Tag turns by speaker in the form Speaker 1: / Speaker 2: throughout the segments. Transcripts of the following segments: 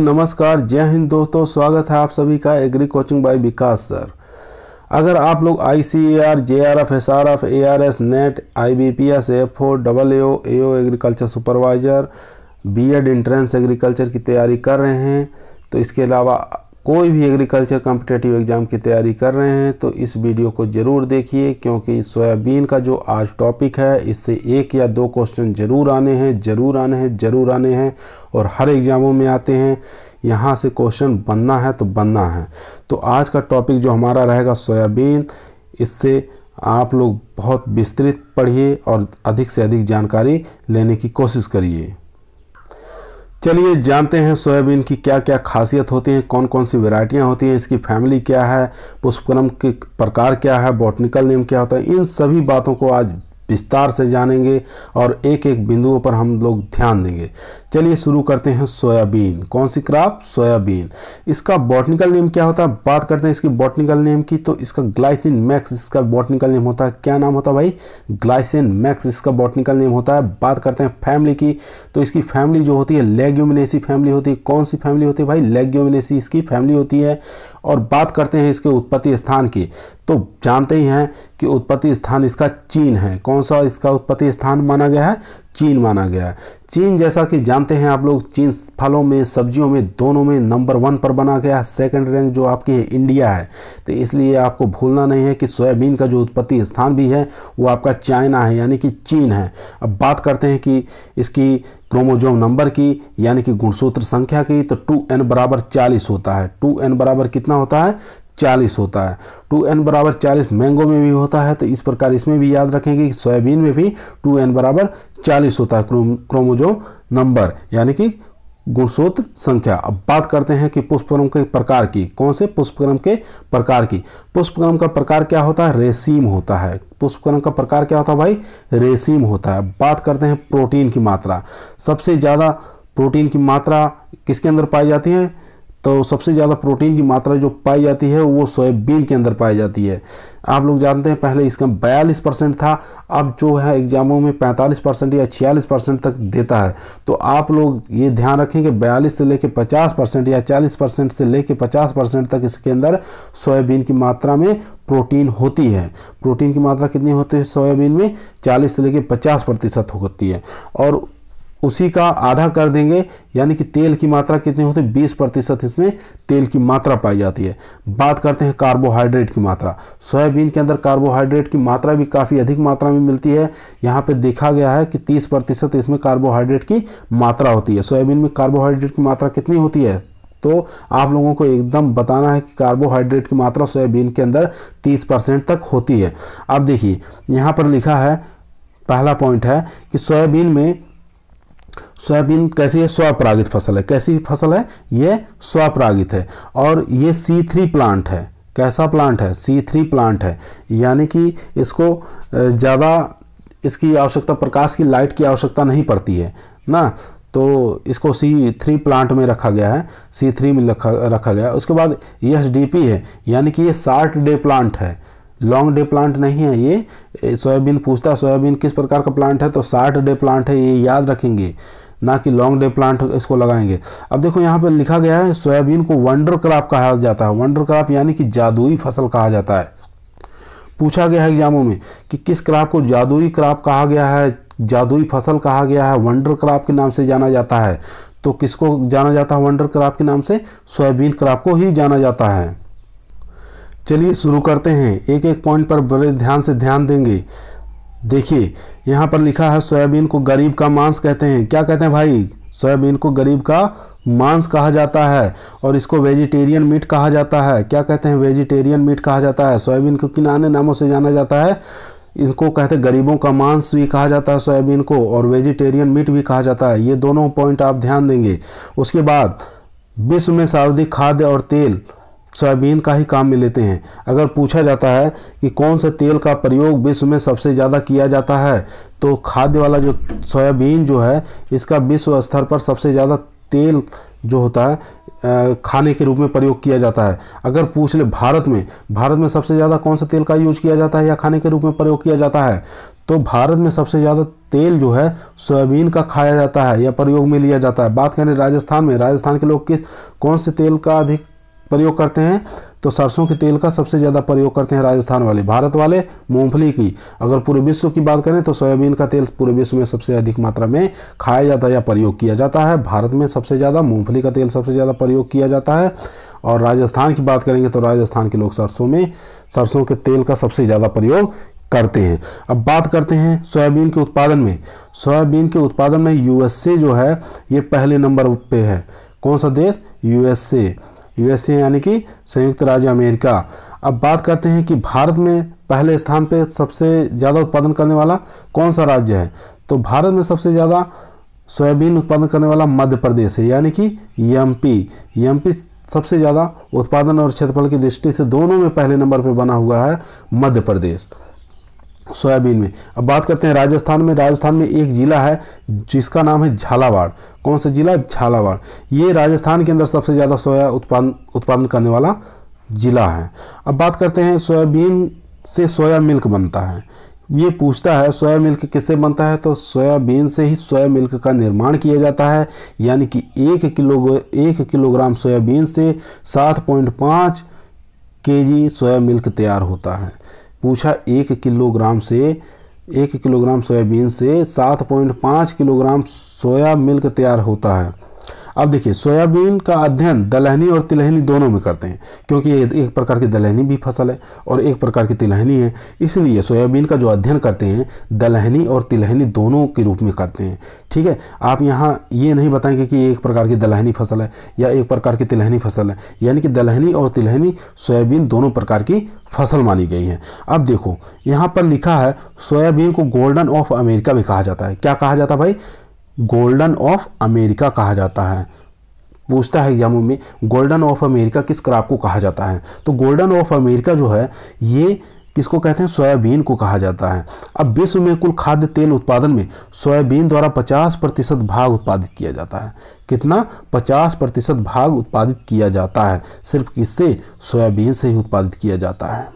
Speaker 1: नमस्कार जय हिंद दोस्तों स्वागत है आप सभी का agri coaching by Vikas sir अगर आप लोग I C A R J R F S R F A R S NET I B P S F O double A O A O agriculture supervisor B Ed entrance agriculture की तैयारी कर रहे हैं तो इसके अलावा कोई भी एग्रीकल्चर कम्पिटेटिव एग्ज़ाम की तैयारी कर रहे हैं तो इस वीडियो को ज़रूर देखिए क्योंकि सोयाबीन का जो आज टॉपिक है इससे एक या दो क्वेश्चन ज़रूर आने हैं ज़रूर आने हैं ज़रूर आने हैं और हर एग्ज़ामों में आते हैं यहाँ से क्वेश्चन बनना है तो बनना है तो आज का टॉपिक जो हमारा रहेगा सोयाबीन इससे आप लोग बहुत विस्तृत पढ़िए और अधिक से अधिक जानकारी लेने की कोशिश करिए चलिए जानते हैं सोयाबीन की क्या क्या खासियत होती है कौन कौन सी वेराइटियाँ होती हैं इसकी फैमिली क्या है पुष्पक्रम के प्रकार क्या है बॉटनिकल नेम क्या होता है इन सभी बातों को आज विस्तार से जानेंगे और एक एक बिंदुओं पर हम लोग ध्यान देंगे चलिए शुरू करते हैं सोयाबीन कौन सी क्राप सोयाबीन इसका बॉटनिकल नेम क्या होता है बात करते हैं इसकी बॉटनिकल नेम की तो इसका ग्लाइसिन मैक्स इसका बॉटनिकल नेम होता है क्या नाम होता है भाई ग्लाइसिन मैक्स इसका बॉटनिकल नेम होता है बात करते हैं फैमिली की तो इसकी फैमिली जो होती है लेग्यूमिनेसी फैमिली होती है कौन सी फैमिली होती है भाई लेग्यूमिनेसी इसकी फैमिली होती है और बात करते हैं इसके उत्पत्ति स्थान की तो जानते ही हैं कि उत्पत्ति स्थान इसका चीन है कौन सा इसका उत्पत्ति स्थान माना गया है चीन माना गया है चीन जैसा कि जानते हैं आप लोग चीन फलों में सब्जियों में दोनों में नंबर वन पर बना गया है सेकेंड रैंक जो आपकी है इंडिया है तो इसलिए आपको भूलना नहीं है कि सोयाबीन का जो उत्पत्ति स्थान भी है वो आपका चाइना है यानी कि चीन है अब बात करते हैं कि इसकी क्रोमोजोम नंबर की यानी कि गुणसूत्र संख्या की तो टू एन बराबर चालीस होता है टू एन बराबर कितना होता है चालीस होता है टू एन बराबर चालीस मैंगो में भी होता है तो इस प्रकार इसमें भी याद रखेंगे कि सोयाबीन में भी टू एन बराबर चालीस होता है क्रोमोजोम नंबर यानी कि गुणसूत्र संख्या अब बात करते हैं कि पुष्पक्रम के प्रकार की कौन से पुष्पक्रम के प्रकार की पुष्पक्रम का प्रकार क्या होता है रेसीम होता है पुष्पक्रम का प्रकार क्या होता है भाई रेसीम होता है बात करते हैं प्रोटीन की मात्रा सबसे ज़्यादा प्रोटीन की मात्रा किसके अंदर पाई जाती है तो सबसे ज़्यादा प्रोटीन की मात्रा जो पाई जाती है वो सोयाबीन के अंदर पाई जाती है आप लोग जानते हैं पहले इसका बयालीस परसेंट था अब जो है एग्ज़ामों में पैंतालीस परसेंट या छियालीस परसेंट तक देता है तो आप लोग ये ध्यान रखें कि बयालीस से लेकर पचास परसेंट या चालीस परसेंट से लेकर पचास परसेंट तक इसके अंदर सोयाबीन की मात्रा में प्रोटीन होती है प्रोटीन की मात्रा कितनी होती है सोयाबीन में चालीस से लेकर पचास प्रतिशत होती है और उसी का आधा कर देंगे यानी कि तेल की मात्रा कितनी होती है बीस प्रतिशत इसमें तेल की मात्रा पाई जाती है बात करते हैं कार्बोहाइड्रेट की मात्रा सोयाबीन के अंदर कार्बोहाइड्रेट की मात्रा भी काफ़ी अधिक मात्रा में मिलती है यहाँ पे देखा गया है कि तीस प्रतिशत इसमें कार्बोहाइड्रेट की मात्रा होती है सोयाबीन में कार्बोहाइड्रेट की मात्रा कितनी होती है तो आप लोगों को एकदम बताना है कि कार्बोहाइड्रेट की मात्रा सोयाबीन के अंदर तीस परसेंट तक होती है अब देखिए यहाँ पर लिखा है पहला पॉइंट है कि सोयाबीन में सोयाबीन कैसी है स्वपरागित फसल है कैसी फसल है ये स्वपरागित है और ये सी थ्री प्लांट है कैसा प्लांट है सी थ्री प्लांट है यानी कि इसको ज़्यादा इसकी आवश्यकता प्रकाश की लाइट की आवश्यकता नहीं पड़ती है ना तो इसको सी थ्री प्लांट में रखा गया है सी थ्री में रखा रखा गया उसके बाद ये एस डी पी है यानी कि ये साठ डे प्लांट है लॉन्ग डे प्लांट नहीं है ये सोयाबीन पूछता है सोयाबीन किस प्रकार का प्लांट है तो साठ डे प्लांट है ये याद रखेंगे ना कि लॉन्ग डे प्लांट इसको लगाएंगे अब देखो यहाँ पर लिखा गया है सोयाबीन को वंडर क्रॉप कहा जाता है वंडर क्रॉप यानी कि जादुई फसल कहा जाता है पूछा गया है एग्जामों में कि किस क्रॉप को जादुई क्रॉप कहा गया है जादुई फसल कहा गया है वंडर क्रॉप के नाम से जाना जाता है तो किसको जाना जाता है वंडर क्रॉप के नाम से सोयाबीन क्रॉप को ही जाना जाता है चलिए शुरू करते हैं एक एक पॉइंट पर बड़े ध्यान से ध्यान देंगे देखिए यहाँ पर लिखा है सोयाबीन को गरीब का मांस कहते हैं क्या कहते हैं भाई सोयाबीन को गरीब का मांस कहा जाता है और इसको वेजिटेरियन मीट कहा जाता है क्या कहते हैं वेजिटेरियन मीट कहा जाता है सोयाबीन को किन अन्य नामों से जाना जाता है इनको कहते हैं गरीबों का मांस भी कहा जाता है सोयाबीन को और वेजिटेरियन मीट भी कहा जाता है ये दोनों पॉइंट आप ध्यान देंगे उसके बाद विश्व में सर्वाधिक खाद्य और तेल सोयाबीन का ही काम में लेते हैं अगर पूछा जाता है कि कौन से तेल का प्रयोग विश्व में सबसे ज़्यादा किया जाता है तो खाद्य वाला जो सोयाबीन जो है इसका विश्व स्तर पर सबसे ज़्यादा तेल जो होता है खाने के रूप में प्रयोग किया जाता है अगर पूछ ले भारत में भारत में सबसे ज़्यादा कौन सा तेल का यूज किया जाता है या खाने के रूप में प्रयोग किया जाता है तो भारत में सबसे ज़्यादा तेल जो है सोयाबीन का खाया जाता है या प्रयोग में लिया जाता है बात करें राजस्थान में राजस्थान के लोग किस कौन से तेल का अधिक प्रयोग करते हैं तो सरसों के तेल का सबसे ज़्यादा प्रयोग करते हैं राजस्थान वाले भारत वाले मूंगफली की अगर पूरे विश्व की बात करें तो सोयाबीन का तेल पूरे विश्व में सबसे अधिक मात्रा में खाया जाता है या प्रयोग किया जाता है भारत में सबसे ज़्यादा मूंगफली का तेल सबसे ज़्यादा प्रयोग किया जाता है और राजस्थान की बात करेंगे तो राजस्थान के लोग सरसों में सरसों के तेल का सबसे ज़्यादा प्रयोग करते हैं अब बात करते हैं सोयाबीन के उत्पादन में सोयाबीन के उत्पादन में यूएसए जो है ये पहले नंबर पे है कौन सा देश यूएसए यूएसए यानी कि संयुक्त राज्य अमेरिका अब बात करते हैं कि भारत में पहले स्थान पर सबसे ज़्यादा उत्पादन करने वाला कौन सा राज्य है तो भारत में सबसे ज़्यादा सोयाबीन उत्पादन करने वाला मध्य प्रदेश है यानी कि एम पी सबसे ज़्यादा उत्पादन और क्षेत्रफल की दृष्टि से दोनों में पहले नंबर पर बना हुआ है मध्य प्रदेश सोयाबीन में अब बात करते हैं राजस्थान में राजस्थान में एक ज़िला है जिसका नाम है झालावाड़ कौन सा ज़िला झालावाड़ ये राजस्थान के अंदर सबसे ज़्यादा सोया उत्पादन उत्पादन करने वाला ज़िला है अब बात करते हैं सोयाबीन से सोया मिल्क बनता है ये पूछता है सोया मिल्क किससे बनता है तो सोयाबीन से ही सोया मिल्क का निर्माण किया जाता है यानी कि एक किलो एक किलोग्राम सोयाबीन से सात पॉइंट पाँच के जी सोया मिल्क तैयार होता है पूछा एक किलोग्राम से एक किलोग्राम सोयाबीन से सात पॉइंट पाँच किलोग्राम सोया मिल्क तैयार होता है अब देखिए सोयाबीन का अध्ययन दलहनी और तिलहनी दोनों में करते हैं क्योंकि ये एक प्रकार की दलहनी भी फसल है और एक प्रकार की तिलहनी है इसलिए सोयाबीन का जो अध्ययन करते हैं दलहनी और तिलहनी दोनों के रूप में करते हैं ठीक है आप यहाँ ये नहीं बताएंगे कि एक प्रकार की दलहनी फसल है या एक प्रकार की तिलहनी फसल है यानी कि दलहनी और तिलहनी सोयाबीन दोनों प्रकार की फसल मानी गई है अब देखो यहाँ पर लिखा है सोयाबीन को गोल्डन ऑफ अमेरिका भी कहा जाता है क्या कहा जाता है भाई गोल्डन ऑफ अमेरिका कहा जाता है पूछता है एग्जाम में गोल्डन ऑफ अमेरिका किस क्रॉप को कहा जाता है तो गोल्डन ऑफ अमेरिका जो है ये किसको कहते हैं सोयाबीन को कहा जाता है अब विश्व में कुल खाद्य तेल उत्पादन में सोयाबीन द्वारा 50 प्रतिशत भाग उत्पादित किया जाता है कितना 50 प्रतिशत भाग उत्पादित किया जाता है सिर्फ किससे सोयाबीन से ही उत्पादित किया जाता है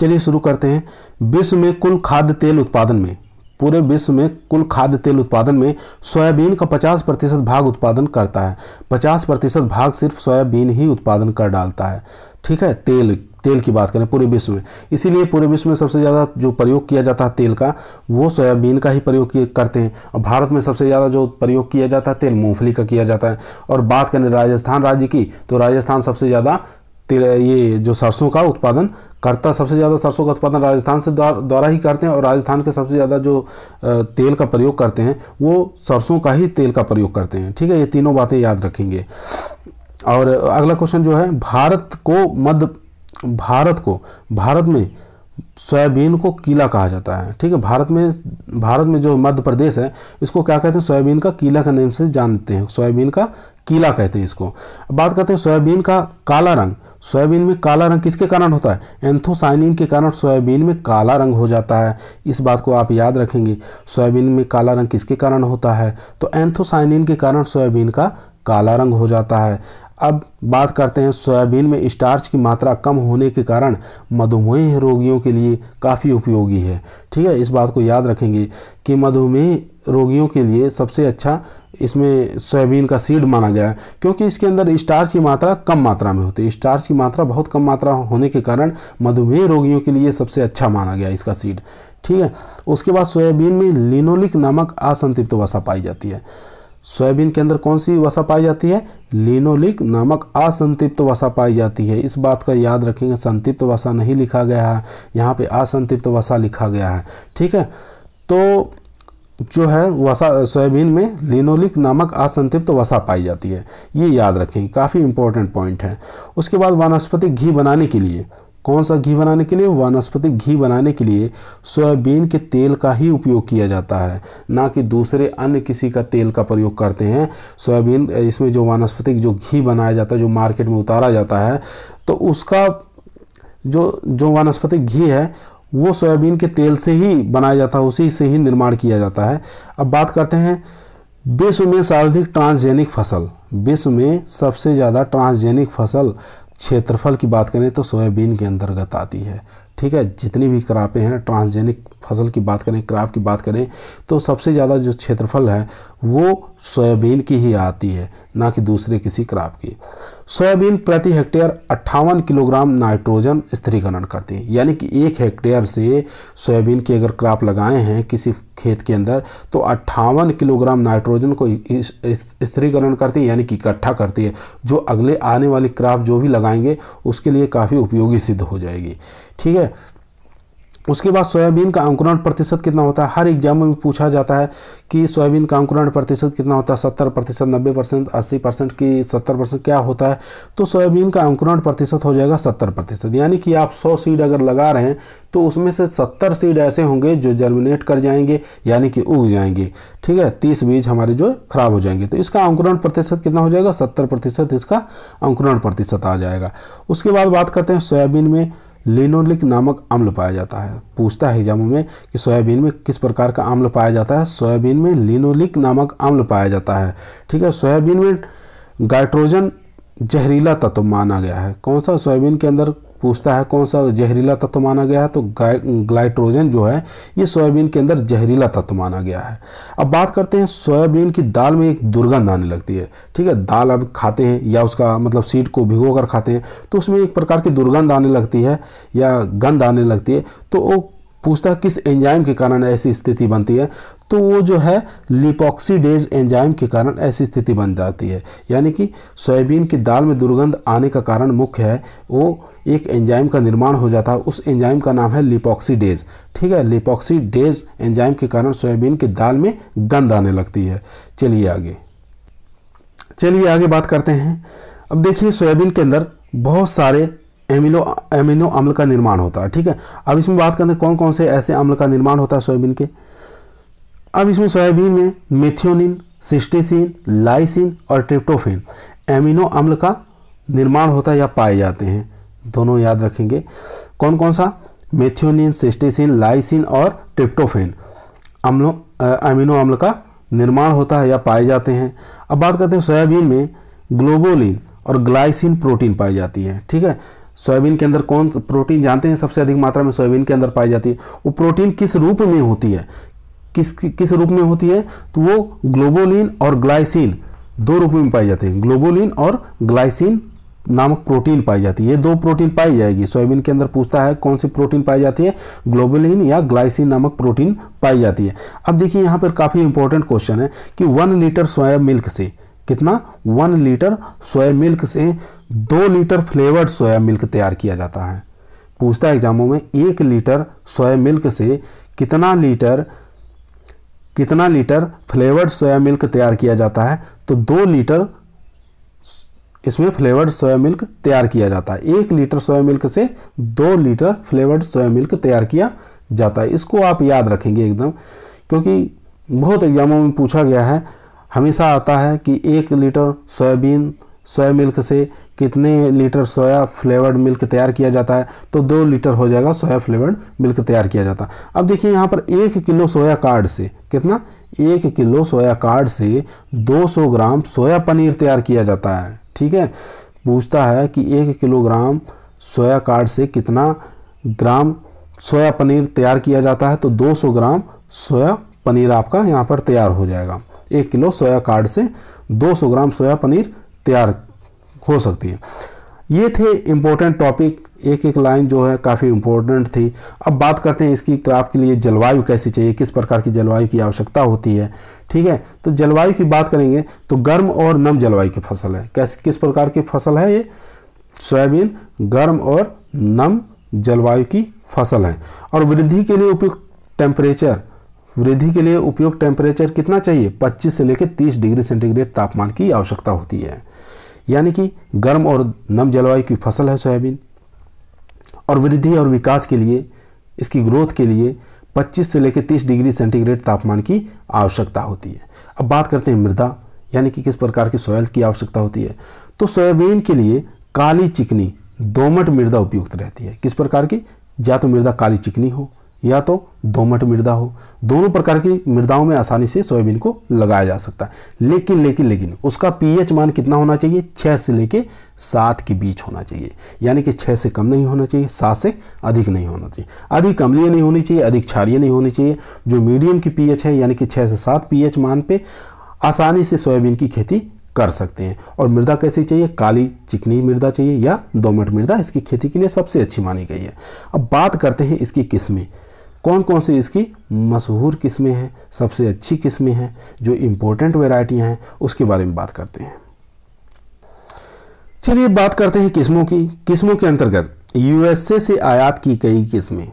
Speaker 1: चलिए शुरू करते हैं विश्व में कुल खाद्य तेल उत्पादन में पूरे विश्व में कुल खाद्य तेल उत्पादन में सोयाबीन का 50 प्रतिशत भाग उत्पादन करता है 50 प्रतिशत भाग सिर्फ सोयाबीन ही उत्पादन कर डालता है ठीक है तेल तेल की बात करें पूरे विश्व में इसीलिए पूरे विश्व में सबसे ज़्यादा जो प्रयोग किया जाता है तेल का वो सोयाबीन का ही प्रयोग करते हैं और भारत में सबसे ज़्यादा जो प्रयोग किया जाता है तेल मूँगफली का किया जाता है और बात करें राजस्थान राज्य की तो राजस्थान सबसे ज़्यादा ये जो सरसों का उत्पादन करता सबसे ज़्यादा सरसों का उत्पादन राजस्थान से द्वारा ही करते हैं और राजस्थान के सबसे ज़्यादा जो तेल का प्रयोग करते हैं वो सरसों का ही तेल का प्रयोग करते हैं ठीक है ये तीनों बातें याद रखेंगे और अगला क्वेश्चन जो है भारत को मध्य भारत को भारत में सोयाबीन को कीला कहा जाता है ठीक है भारत में भारत में जो मध्य प्रदेश है इसको क्या कहते हैं सोयाबीन का कीला के नाम से जानते हैं सोयाबीन का कीला कहते हैं इसको बात करते हैं सोयाबीन का काला रंग सोयाबीन में काला रंग किसके कारण होता है एंथोसाइनिन के कारण सोयाबीन में काला रंग हो जाता है इस बात को आप याद रखेंगे सोयाबीन में काला रंग किसके कारण होता है तो एंथोसाइनिन के कारण सोयाबीन का काला रंग हो जाता है अब बात करते हैं सोयाबीन में स्टार्च की मात्रा कम होने के कारण मधुमेह रोगियों के लिए काफ़ी उपयोगी है ठीक है इस बात को याद रखेंगे कि मधुमेह रोगियों के लिए सबसे अच्छा इसमें सोयाबीन का सीड माना गया है क्योंकि इसके अंदर स्टार्च की मात्रा कम मात्रा में होती है स्टार्च की मात्रा बहुत कम मात्रा होने के कारण मधुमेह रोगियों के लिए सबसे अच्छा माना गया इसका सीड ठीक है उसके बाद सोयाबीन में लिनोलिक नामक असंतृप्त वसा पाई जाती है सोयाबीन के अंदर कौन सी वसा पाई जाती है लिनोलिक नामक असंतिप्त वसा पाई जाती है इस बात का याद रखेंगे संतिप्त वसा नहीं लिखा गया है यहाँ पे असंतिप्त वसा लिखा गया है ठीक है तो जो है वसा सोयाबीन में लिनोलिक नामक असंतिप्त वसा पाई जाती है ये याद रखें काफ़ी इंपॉर्टेंट पॉइंट है उसके बाद वनस्पति घी बनाने के लिए कौन सा घी बनाने के लिए वनस्पति घी बनाने के लिए सोयाबीन के तेल का ही उपयोग किया जाता है ना कि दूसरे अन्य किसी का तेल का प्रयोग करते हैं सोयाबीन इसमें जो वनस्पतिक जो घी बनाया जाता है जो मार्केट में उतारा जाता है तो उसका जो जो वनस्पतिक घी है वो सोयाबीन के तेल से ही बनाया जाता है उसी से ही निर्माण किया जाता है अब बात करते हैं विश्व में सर्वाधिक ट्रांसजेनिक फसल विश्व में सबसे ज़्यादा ट्रांसजेनिक फसल क्षेत्रफल की बात करें तो सोयाबीन के अंतर्गत आती है ठीक है जितनी भी क्रापें हैं ट्रांसजेनिक फसल की बात करें क्राप की बात करें तो सबसे ज़्यादा जो क्षेत्रफल है वो सोयाबीन की ही आती है ना कि दूसरे किसी क्राप की सोयाबीन प्रति हेक्टेयर अट्ठावन किलोग्राम नाइट्रोजन स्थिरीकरण करती है यानी कि एक हेक्टेयर से सोयाबीन की अगर क्राप लगाए हैं किसी खेत के अंदर तो अट्ठावन किलोग्राम नाइट्रोजन को स्थिरीकरण करती है यानी कि इकट्ठा करती है जो अगले आने वाली क्राप जो भी लगाएंगे उसके लिए काफ़ी उपयोगी सिद्ध हो जाएगी ठीक है उसके बाद सोयाबीन का अंकुरण प्रतिशत कितना होता है हर एग्जाम में पूछा जाता है कि सोयाबीन का अंकुरण प्रतिशत कितना होता है सत्तर प्रतिशत नब्बे परसेंट अस्सी परसेंट की सत्तर परसेंट क्या होता है तो सोयाबीन का अंकुरण प्रतिशत हो जाएगा सत्तर प्रतिशत यानी कि आप सौ सीड अगर लगा रहे हैं तो उसमें से सत्तर सीड ऐसे होंगे जो जर्मिनेट कर जाएंगे यानी कि उग जाएंगे ठीक है तीस बीज हमारे जो खराब हो जाएंगे तो इसका अंकुरण प्रतिशत कितना हो जाएगा सत्तर प्रतिशत इसका अंकुरण प्रतिशत आ जाएगा उसके बाद बात करते हैं सोयाबीन में लिनोलिक नामक अम्ल पाया जाता है पूछता है एग्जामों में कि सोयाबीन में किस प्रकार का अम्ल पाया जाता है सोयाबीन में लिनोलिक नामक अम्ल पाया जाता है ठीक है सोयाबीन में गाइट्रोजन जहरीला तत्व माना गया है कौन सा सोयाबीन के अंदर पूछता है कौन सा जहरीला तत्व माना गया है तो ग्लाइट्रोजन जो है ये सोयाबीन के अंदर जहरीला तत्व माना गया है अब बात करते हैं सोयाबीन की दाल में एक दुर्गंध आने लगती है ठीक है दाल अब खाते हैं या उसका मतलब सीड को भिगो कर खाते हैं तो उसमें एक प्रकार की दुर्गंध आने लगती है या गंध आने लगती है तो वो पूछता है किस एंजाइम के कारण ऐसी स्थिति बनती है तो वो जो है लिपॉक्सीडेज एंजाइम के कारण ऐसी स्थिति बन जाती है यानी कि सोयाबीन की दाल में दुर्गंध आने का कारण मुख्य है वो एक एंजाइम का निर्माण हो जाता है उस एंजाइम का नाम है लिपॉक्सीडेज ठीक है लिपॉक्सीडेज एंजाइम के कारण सोयाबीन की दाल में गंध आने लगती है चलिए आगे चलिए आगे बात करते हैं अब देखिए सोयाबीन के अंदर बहुत सारे एमिनो एमिनो अम्ल का निर्माण होता है ठीक है अब इसमें बात करते हैं कौन कौन से ऐसे अम्ल का निर्माण होता है सोयाबीन के अब इसमें सोयाबीन में मेथियोनिन सिस्टेसिन लाइसिन और ट्रिप्टोफेन एमिनो अम्ल का निर्माण होता है या पाए जाते हैं दोनों याद रखेंगे कौन कौन सा मेथियोनिन सिस्टेसिन लाइसिन और ट्रिप्टोफेन अम्लो एमिनो अम्ल का निर्माण होता है या पाए जाते हैं अब बात करते हैं सोयाबीन में ग्लोबोलिन और ग्लाइसिन प्रोटीन पाई जाती है ठीक है सोयाबीन के अंदर कौन प्रोटीन जानते हैं सबसे अधिक मात्रा में सोयाबीन के अंदर पाई जाती है वो प्रोटीन किस रूप में होती है किस किस रूप में होती है तो वो ग्लोबोलिन और ग्लाइसिन दो रूप में पाई जाती है ग्लोबोलिन और ग्लाइसिन नामक प्रोटीन पाई जाती है ये दो प्रोटीन पाई जाएगी सोयाबीन के अंदर पूछता है कौन सी प्रोटीन पाई जाती है ग्लोबोलिन या ग्लाइसिन नामक प्रोटीन पाई जाती है अब देखिए यहाँ पर काफ़ी इंपॉर्टेंट क्वेश्चन है कि वन लीटर सोया मिल्क से कितना वन लीटर सोया मिल्क से दो लीटर फ्लेवर्ड सोया मिल्क तैयार किया जाता है पूछता है एग्जामों में एक लीटर सोया मिल्क से कितना लीटर कितना लीटर फ्लेवर्ड सोया मिल्क तैयार किया जाता है तो दो लीटर इसमें फ्लेवर्ड सोया मिल्क तैयार किया जाता है एक लीटर सोया मिल्क से दो लीटर फ्लेवर्ड सोया मिल्क तैयार किया जाता है इसको आप याद रखेंगे एकदम क्योंकि बहुत एग्जामों में पूछा गया है हमेशा आता है कि एक लीटर सोयाबीन सोया मिल्क से कितने लीटर सोया फ्लेवर्ड मिल्क तैयार किया जाता है तो दो लीटर हो जाएगा सोया फ्लेवर्ड मिल्क तैयार किया जाता है अब देखिए यहाँ पर एक किलो सोया कार्ड से कितना एक किलो सोया कार्ड से 200 ग्राम सोया पनीर तैयार किया जाता है ठीक है पूछता है कि एक किलोग्राम सोया कार्ड से कितना ग्राम सोया पनीर तैयार किया जाता है तो दो ग्राम सोया पनीर आपका यहाँ पर तैयार हो जाएगा एक किलो सोया कार्ड से 200 ग्राम सोया पनीर तैयार हो सकती है ये थे इम्पोर्टेंट टॉपिक एक एक लाइन जो है काफ़ी इम्पोर्टेंट थी अब बात करते हैं इसकी क्राफ्ट के लिए जलवायु कैसी चाहिए किस प्रकार की जलवायु की आवश्यकता होती है ठीक है तो जलवायु की बात करेंगे तो गर्म और नम जलवायु की फसल है कैस किस प्रकार की फसल है ये सोयाबीन गर्म और नम जलवायु की फसल है और वृद्धि के लिए उपयुक्त टेम्परेचर वृद्धि के लिए उपयुक्त टेम्परेचर कितना चाहिए 25 से लेकर 30 डिग्री सेंटीग्रेड तापमान की आवश्यकता होती है यानी कि गर्म और नम जलवायु की फसल है सोयाबीन और वृद्धि और विकास के लिए इसकी ग्रोथ के लिए 25 से लेकर 30 डिग्री सेंटीग्रेड तापमान की आवश्यकता होती है अब बात करते हैं मृदा यानी कि किस प्रकार की सोयल की आवश्यकता होती है तो सोयाबीन के लिए काली चिकनी दोमट मृदा उपयुक्त रहती है किस प्रकार की या तो मृदा काली चिकनी हो या तो दोमट मृदा हो दोनों प्रकार की मृदाओं में आसानी से सोयाबीन को लगाया जा सकता है लेकिन लेकिन लेकिन उसका पीएच मान कितना होना चाहिए छः से लेके सात के बीच होना चाहिए यानी कि छः से कम नहीं होना चाहिए सात से अधिक नहीं होना चाहिए अधिक अम्लीय नहीं होनी चाहिए अधिक क्षारिय नहीं होनी चाहिए जो मीडियम की पी है यानी कि छः से सात पी मान पर आसानी से सोयाबीन की खेती कर सकते हैं और मृदा कैसी चाहिए काली चिकनी मृदा चाहिए या दोमट मृदा इसकी खेती के लिए सबसे अच्छी मानी गई है अब बात करते हैं इसकी किस्में कौन कौन सी इसकी मशहूर किस्में हैं सबसे अच्छी किस्में हैं जो इम्पोर्टेंट वेराइटियाँ हैं उसके बारे में बात करते हैं चलिए बात करते हैं किस्मों की किस्मों के अंतर्गत यूएसए से आयात की गई किस्में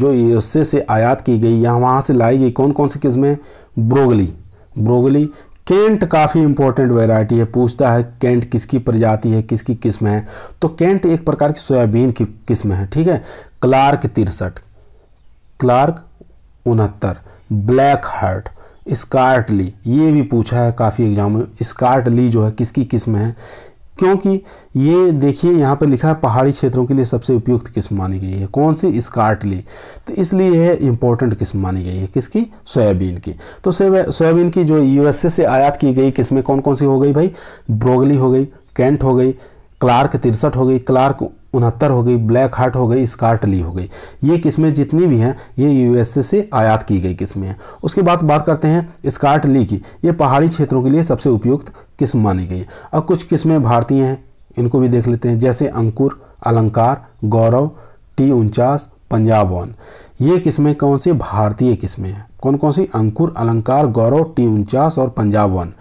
Speaker 1: जो यूएसए से आयात की गई या वहाँ से लाई गई कौन कौन सी किस्में ब्रोगली ब्रोगली केंट काफ़ी इंपॉर्टेंट वैरायटी है पूछता है केंट किसकी प्रजाति है किसकी किस्म है तो केंट एक प्रकार की सोयाबीन की किस्म है ठीक है क्लार्क तिरसठ क्लार्क उनहत्तर ब्लैक हार्ट स्कार्टली ये भी पूछा है काफ़ी एग्जाम में स्कार्टली जो है किसकी किस्म है क्योंकि ये देखिए यहाँ पर लिखा है पहाड़ी क्षेत्रों के लिए सबसे उपयुक्त किस्म मानी गई है कौन सी स्कार्टली तो इसलिए यह इम्पोर्टेंट किस्म मानी गई है किसकी सोयाबीन की तो सोयाबीन की जो यूएसए से आयात की गई किस्में कौन कौन सी हो गई भाई ब्रोगली हो गई कैंट हो गई क्लार्क तिरसठ हो गई क्लार्क उनहत्तर हो गई ब्लैक हार्ट हो गई स्कार्टली हो गई ये किस्में जितनी भी हैं ये यूएसए से आयात की गई किस्में हैं उसके बाद बात करते हैं स्कार्टली की ये पहाड़ी क्षेत्रों के लिए सबसे उपयुक्त किस्म मानी गई है अब कुछ किस्में भारतीय हैं इनको भी देख लेते हैं जैसे अंकुर अलंकार गौरव टी उनचास पंजाब वन ये किस्में कौन सी भारतीय किस्में हैं कौन कौन सी अंकुर अलंकार गौरव टी उनचास और पंजाब वन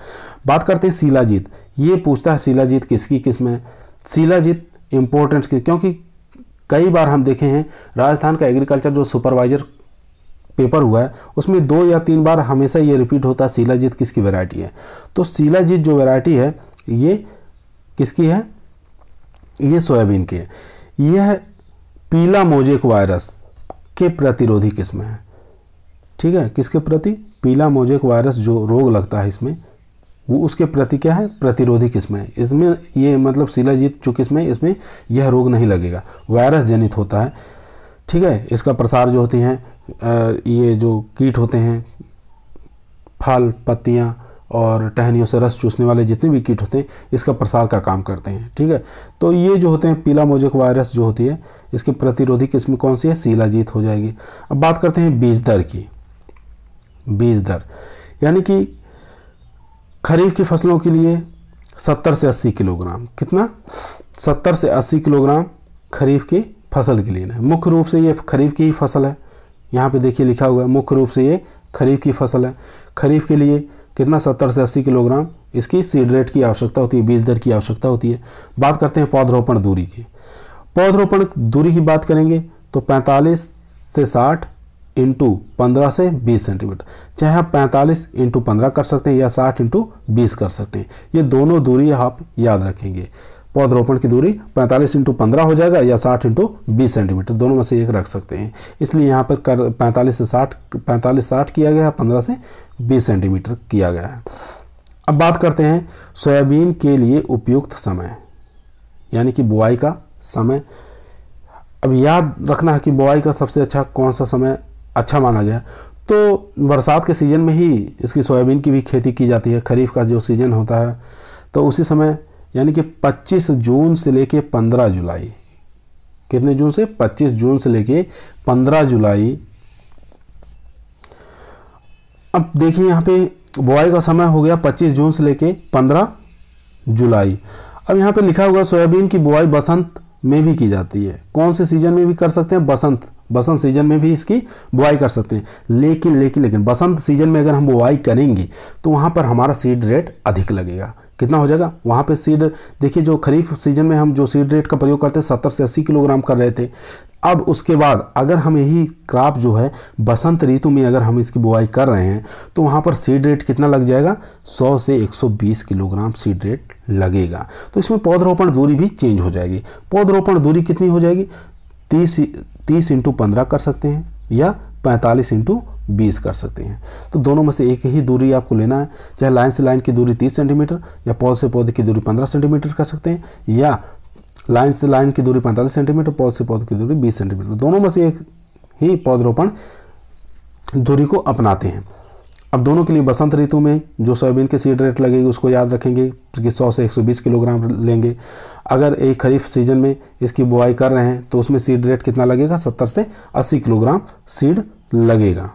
Speaker 1: बात करते हैं शिलाजीत ये पूछता है शिलाजीत किसकी किस्म है शिलाजीत इम्पोर्टेंस की क्योंकि कई बार हम देखे हैं राजस्थान का एग्रीकल्चर जो सुपरवाइजर पेपर हुआ है उसमें दो या तीन बार हमेशा ये रिपीट होता है सीलाजीत किसकी वैरायटी है तो सीलाजीत जो वैरायटी है ये किसकी है ये सोयाबीन की है यह पीला मोजेक वायरस के प्रतिरोधी किस्म है ठीक है किसके प्रति पीला मोजेक वायरस जो रोग लगता है इसमें वो उसके प्रति क्या है प्रतिरोधी किस्म है इसमें ये मतलब शिलाजीत जो किस्म है इसमें यह रोग नहीं लगेगा वायरस जनित होता है ठीक है इसका प्रसार जो होती हैं ये जो कीट होते हैं फल पत्तियाँ और टहनियों से रस चूसने वाले जितने भी कीट होते हैं इसका प्रसार का काम करते हैं ठीक है तो ये जो होते हैं पीला मोजेक वायरस जो होती है इसके प्रतिरोधी किस्म कौन सी है शिलाजीत हो जाएगी अब बात करते हैं बीज दर की बीज दर यानी कि खरीफ की फसलों के लिए 70 से 80 किलोग्राम कितना 70 से 80 किलोग्राम खरीफ की फसल के लिए मुख्य रूप से ये खरीफ की ही फसल है यहाँ पे देखिए लिखा हुआ है मुख्य रूप से ये खरीफ की फसल है खरीफ के लिए कितना 70 से 80 किलोग्राम इसकी सीड रेट की आवश्यकता होती है बीज दर की आवश्यकता होती है बात करते हैं पौधरोपण दूरी की पौधरोपण दूरी की बात करेंगे तो पैंतालीस से साठ इंटू पंद्रह से बीस सेंटीमीटर चाहे आप पैंतालीस इंटू पंद्रह कर सकते हैं या साठ इंटू बीस कर सकते हैं ये दोनों दूरी आप याद रखेंगे पौधरोपण की दूरी 45 इंटू पंद्रह हो जाएगा या 60 इंटू बीस सेंटीमीटर दोनों में से एक रख सकते हैं इसलिए यहाँ पर कर 45 से 60 45 60 किया गया है 15 से 20 सेंटीमीटर किया गया है अब बात करते हैं सोयाबीन के लिए उपयुक्त समय यानी कि बुआई का समय अब याद रखना है कि बुआई का सबसे अच्छा कौन सा समय अच्छा माना गया तो बरसात के सीज़न में ही इसकी सोयाबीन की भी खेती की जाती है खरीफ का जो सीज़न होता है तो उसी समय यानी कि 25 जून से लेके 15 जुलाई कितने जून से 25 जून से लेके 15 जुलाई अब देखिए यहाँ पे बुआई का समय हो गया 25 जून से लेके 15 जुलाई अब यहाँ पे लिखा हुआ सोयाबीन की बुआई बसंत में भी की जाती है कौन से सीजन में भी कर सकते हैं बसंत बसंत सीजन में भी इसकी बुआई कर सकते हैं लेकिन लेकिन लेकिन बसंत सीजन में अगर हम बुआई करेंगे तो वहाँ पर हमारा सीड रेट अधिक लगेगा कितना हो जाएगा वहाँ पे सीड देखिए जो खरीफ सीजन में हम जो सीड रेट का प्रयोग करते हैं सत्तर से अस्सी किलोग्राम कर रहे थे अब उसके बाद अगर हम यही क्राप जो है बसंत ऋतु में अगर हम इसकी बुआई कर रहे हैं तो वहाँ पर सीड रेट कितना लग जाएगा 100 से 120 किलोग्राम सीड रेट लगेगा तो इसमें पौधरोपण दूरी भी चेंज हो जाएगी पौधरोपण दूरी कितनी हो जाएगी तीस तीस इंटू पंद्रह कर सकते हैं या पैंतालीस इंटू बीस कर सकते हैं तो दोनों में से एक ही दूरी आपको लेना है चाहे लाइन से लाइन की दूरी तीस सेंटीमीटर या पौध से पौधे की दूरी पंद्रह सेंटीमीटर कर सकते हैं या लाइन से लाइन की दूरी पैंतालीस सेंटीमीटर पौध से पौधे की दूरी बीस सेंटीमीटर दोनों में से एक ही पौधरोपण दूरी को अपनाते हैं अब दोनों के लिए बसंत ऋतु में जो सोयाबीन के सीड रेट लगेगी उसको याद रखेंगे कि 100 से 120 किलोग्राम लेंगे अगर एक खरीफ सीजन में इसकी बुआई कर रहे हैं तो उसमें सीड रेट कितना लगेगा 70 से 80 किलोग्राम सीड लगेगा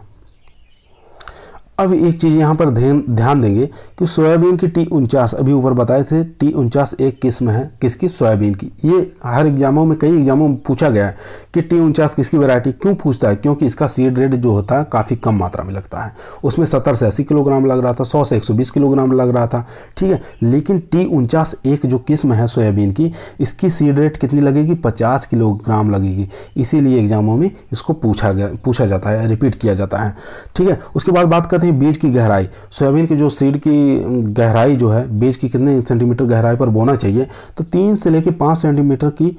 Speaker 1: अब एक चीज़ यहाँ पर ध्यान ध्यान देंगे कि सोयाबीन की टी उनचास अभी ऊपर बताए थे टी उनचास एक किस्म है किसकी सोयाबीन की ये हर एग्जामों में कई एग्जामों में पूछा गया है कि टी उनचास किसकी वैरायटी क्यों पूछता है क्योंकि इसका सीड रेट जो होता है काफ़ी कम मात्रा में लगता है उसमें सत्तर से अस्सी किलोग्राम लग रहा था सौ से एक किलोग्राम लग रहा था ठीक है लेकिन टी उनचास एक जो किस्म है सोयाबीन की इसकी सीड रेट कितनी लगेगी पचास किलोग्राम लगेगी इसीलिए एग्जामों में इसको पूछा गया पूछा जाता है रिपीट किया जाता है ठीक है उसके बाद बात करते कहते हैं बीज की गहराई सोयाबीन की जो सीड की गहराई जो है बीज की कितने सेंटीमीटर गहराई पर बोना चाहिए तो तीन से लेकर पाँच सेंटीमीटर की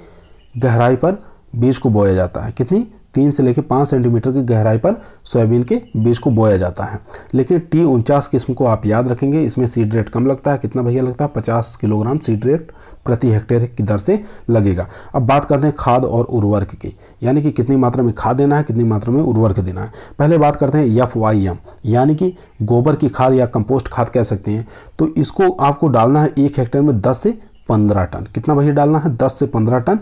Speaker 1: गहराई पर बीज को बोया जाता है कितनी तीन से लेकर पाँच सेंटीमीटर की गहराई पर सोयाबीन के बीज को बोया जाता है लेकिन टी उनचास किस्म को आप याद रखेंगे इसमें सीड रेट कम लगता है कितना भैया लगता है पचास किलोग्राम सीड रेट प्रति हेक्टेयर की दर से लगेगा अब बात करते हैं खाद और उर्वरक की यानी कि कितनी मात्रा में खाद देना है कितनी मात्रा में उर्वरक देना है पहले बात करते हैं एफ वाई एम यानी कि गोबर की खाद या कंपोस्ट खाद कह सकते हैं तो इसको आपको डालना है एक हेक्टेयर में दस से पंद्रह टन कितना भैया डालना है दस से पंद्रह टन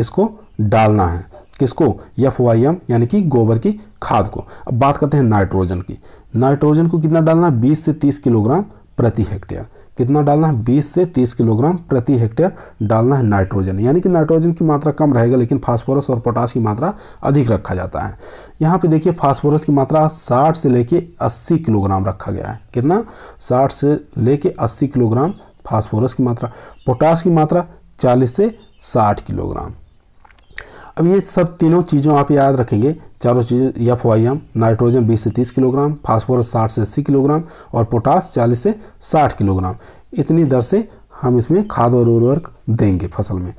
Speaker 1: इसको डालना है किसको एफ वाई एम यानी कि गोबर की खाद को अब बात करते हैं नाइट्रोजन की नाइट्रोजन को कितना डालना है बीस से तीस किलोग्राम प्रति हेक्टेयर कितना डालना है 20 से 30 किलोग्राम प्रति हेक्टेयर डालना है नाइट्रोजन यानी कि नाइट्रोजन की मात्रा कम रहेगा लेकिन फास्फोरस और पोटास की मात्रा अधिक रखा जाता है यहाँ पे देखिए फास्फोरस की मात्रा 60 से लेके 80 किलोग्राम रखा गया है कितना 60 से लेके 80 किलोग्राम फास्फोरस की मात्रा पोटास की मात्रा चालीस से साठ किलोग्राम अब ये सब तीनों चीज़ों आप याद रखेंगे चारों चीज़ें एफ वाई एम नाइट्रोजन 20 से 30 किलोग्राम फास्फोरस 60 से 80 किलोग्राम और पोटास 40 से 60 किलोग्राम इतनी दर से हम इसमें खाद और उर्वरक देंगे फसल में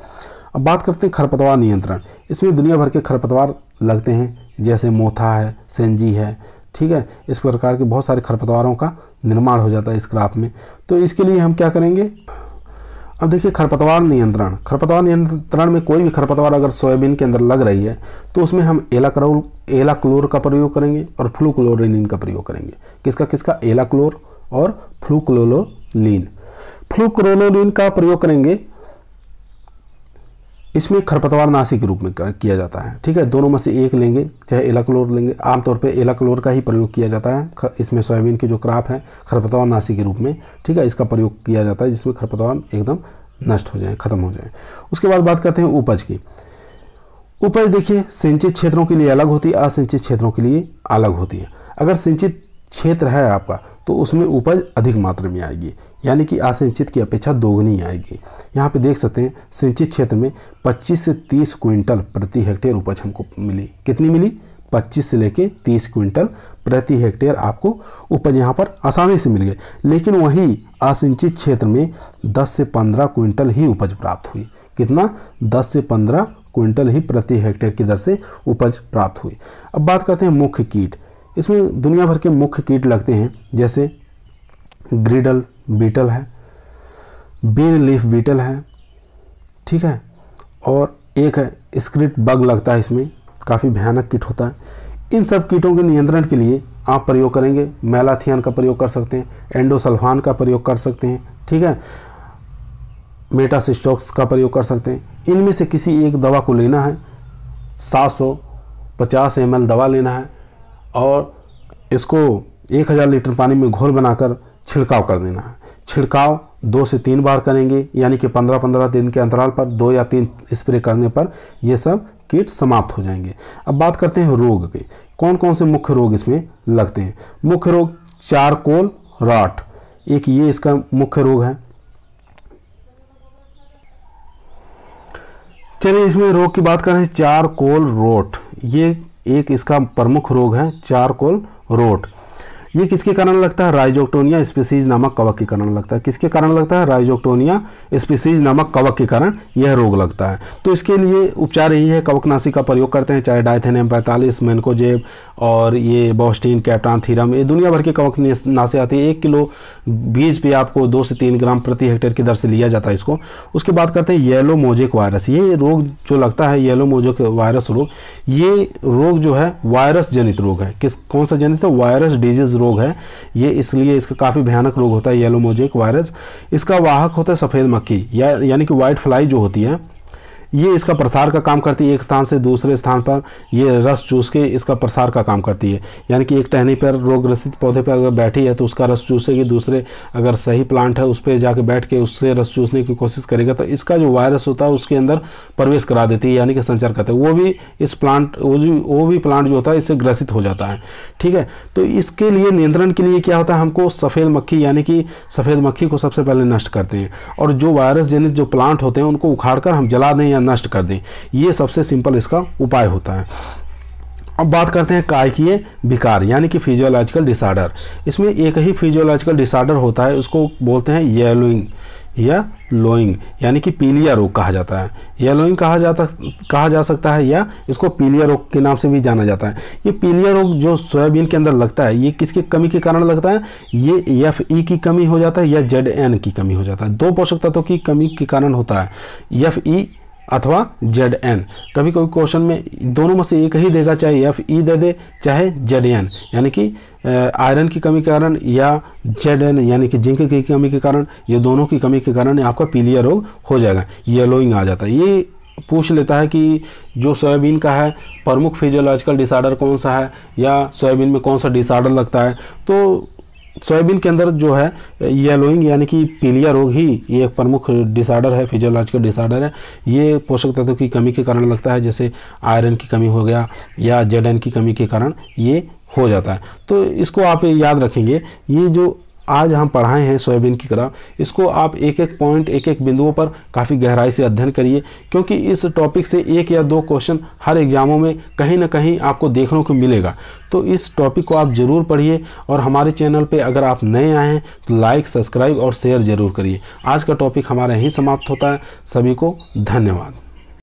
Speaker 1: अब बात करते हैं खरपतवार नियंत्रण इसमें दुनिया भर के खरपतवार लगते हैं जैसे मोथा है सेंजी है ठीक है इस प्रकार के बहुत सारे खरपतवारों का निर्माण हो जाता है इस क्राप में तो इसके लिए हम क्या करेंगे अब देखिए खरपतवार नियंत्रण खरपतवार नियंत्रण में कोई भी खरपतवार अगर सोयाबीन के अंदर लग रही है तो उसमें हम एला क्रोल एला क्लोर का प्रयोग करेंगे और फ्लू क्लोरिन का प्रयोग करेंगे किसका किसका एला क्लोर और फ्लू क्लोलोलिन फ्लू क्लोलोलिन का प्रयोग करेंगे इसमें खरपतवार नाशी के रूप में किया जाता है ठीक है दोनों में से एक लेंगे चाहे एलाक्लोर लेंगे आमतौर पर एलाक्लोर का ही प्रयोग किया जाता है इसमें सोयाबीन के जो क्राप है खरपतवार नाशी के रूप में ठीक है इसका प्रयोग किया जाता है जिसमें खरपतवार एकदम नष्ट हो जाए ख़त्म हो जाए उसके बाद बात करते हैं उपज की उपज देखिए सिंचित क्षेत्रों के लिए अलग होती है असिंचित क्षेत्रों के लिए अलग होती है अगर सिंचित क्षेत्र है आपका तो उसमें उपज अधिक मात्रा में आएगी यानी कि असिंचित की अपेक्षा दोगुनी आएगी यहाँ पे देख सकते हैं सिंचित क्षेत्र में 25 से 30 क्विंटल प्रति हेक्टेयर उपज हमको मिली कितनी मिली 25 से लेके 30 क्विंटल प्रति हेक्टेयर आपको उपज यहाँ पर आसानी से मिल गई लेकिन वहीं असिंचित क्षेत्र में 10 से 15 क्विंटल ही उपज प्राप्त हुई कितना 10 से 15 क्विंटल ही प्रति हेक्टेयर की दर से उपज प्राप्त हुई अब बात करते हैं मुख्य कीट इसमें दुनिया भर के मुख्य कीट लगते हैं जैसे ग्रिडल बीटल है बेन लीफ बीटल है ठीक है और एक है स्क्रिट बग लगता है इसमें काफ़ी भयानक कीट होता है इन सब कीटों के नियंत्रण के लिए आप प्रयोग करेंगे मेलाथियन का प्रयोग कर सकते हैं एंडोसल्फान का प्रयोग कर सकते हैं ठीक है मेटासिस्टोक्स का प्रयोग कर सकते हैं इनमें से किसी एक दवा को लेना है 750 सौ दवा लेना है और इसको एक हज़ार लीटर पानी में घोल बनाकर छिड़काव कर देना है छिड़काव दो से तीन बार करेंगे यानी कि पंद्रह पंद्रह दिन के अंतराल पर दो या तीन स्प्रे करने पर ये सब कीट समाप्त हो जाएंगे अब बात करते हैं रोग के कौन कौन से मुख्य रोग इसमें लगते हैं मुख्य रोग चारकोल राट एक ये इसका मुख्य रोग है चलिए इसमें रोग की बात करें चार कोल रोट ये एक इसका प्रमुख रोग है चारकोल रोट ये किसके कारण लगता है राइजोक्टोनिया स्पीसीज नामक कवक के कारण लगता है किसके कारण लगता है राइजोक्टोनिया स्पीसीज नामक कवक के कारण यह रोग लगता है तो इसके लिए उपचार यही है कवकनाशी का प्रयोग करते हैं चाहे डायथेनियम पैंतालीस मेनकोजेब और ये बॉस्टीन कैटान थीरम ये दुनिया भर की ना से आती है एक किलो बीज पे आपको दो से तीन ग्राम प्रति हेक्टेयर की दर से लिया जाता है इसको उसके बाद करते हैं येलो मोजेक वायरस ये रोग जो लगता है येलो मोजेक वायरस रोग ये रोग जो है वायरस जनित रोग है किस कौन सा जनित है वायरस डिजीज़ रोग है ये इसलिए इसका काफ़ी भयानक रोग होता है येलो मोजेक वायरस इसका वाहक होता है सफ़ेद मक्खी या यानी कि वाइट फ्लाई जो होती है ये इसका प्रसार का काम करती है एक स्थान से दूसरे स्थान पर ये रस चूस के इसका प्रसार का काम करती है यानी कि एक टहनी पर रोग रसित पौधे पर अगर बैठी है तो उसका रस चूसेगी दूसरे अगर सही प्लांट है उस पर जाके बैठ के उससे रस चूसने की कोशिश करेगा तो इसका जो वायरस होता है उसके अंदर प्रवेश करा देती है यानी कि संचार करते हैं वो भी इस प्लांट वो भी वो भी प्लांट जो होता है इससे ग्रसित हो जाता है ठीक है तो इसके लिए नियंत्रण के लिए क्या होता है हमको सफ़ेद मक्खी यानी कि सफ़ेद मक्खी को सबसे पहले नष्ट करते हैं और जो वायरस जनित जो प्लांट होते हैं उनको उखाड़ कर हम जला दें या नष्ट कर दें ये सबसे सिंपल इसका उपाय होता है अब बात करते हैं कायकीय विकार यानी कि फिजियोलॉजिकल डिसऑर्डर इसमें एक ही फिजियोलॉजिकल डिसऑर्डर होता है उसको बोलते हैं येलोइंग या लोइंग यानी कि पीलिया रोग कहा जाता है येलोइंग कहा जाता कहा जा सकता है या इसको पीलिया रोग के नाम से भी जाना जाता है ये पीलिया रोग जो सोयाबीन के अंदर लगता है ये किसकी कमी के कारण लगता है ये एफ ई की कमी हो जाता है या जेड एन की कमी हो जाता है दो पोषक तत्वों की कमी के कारण होता है एफ ई अथवा जेड एन कभी कभी क्वेश्चन में दोनों में से एक ही देगा चाहे एफ ई e दे दे चाहे जेड एन यानी कि आयरन की कमी के कारण या जेड एन यानी कि जिंक की कमी के कारण ये दोनों की कमी के कारण आपका पीलिया रोग हो जाएगा येलोइंग आ जाता है ये पूछ लेता है कि जो सोयाबीन का है प्रमुख फिजियोलॉजिकल डिसऑर्डर कौन सा है या सोयाबीन में कौन सा डिसऑर्डर लगता है तो सोयाबीन के अंदर जो है येलोइंग यानी कि पीलिया रोग ही ये एक प्रमुख डिसऑर्डर है फिजियोलॉजिकल डिसऑर्डर है ये पोषक तत्वों की कमी के कारण लगता है जैसे आयरन की कमी हो गया या जेड की कमी के कारण ये हो जाता है तो इसको आप याद रखेंगे ये जो आज हम पढ़ाए हैं सोयाबीन की ग्राफ इसको आप एक एक पॉइंट एक एक बिंदुओं पर काफ़ी गहराई से अध्ययन करिए क्योंकि इस टॉपिक से एक या दो क्वेश्चन हर एग्ज़ामों में कहीं ना कहीं आपको देखने को मिलेगा तो इस टॉपिक को आप ज़रूर पढ़िए और हमारे चैनल पे अगर आप नए आए हैं तो लाइक सब्सक्राइब और शेयर ज़रूर करिए आज का टॉपिक हमारा यहीं समाप्त होता है सभी को धन्यवाद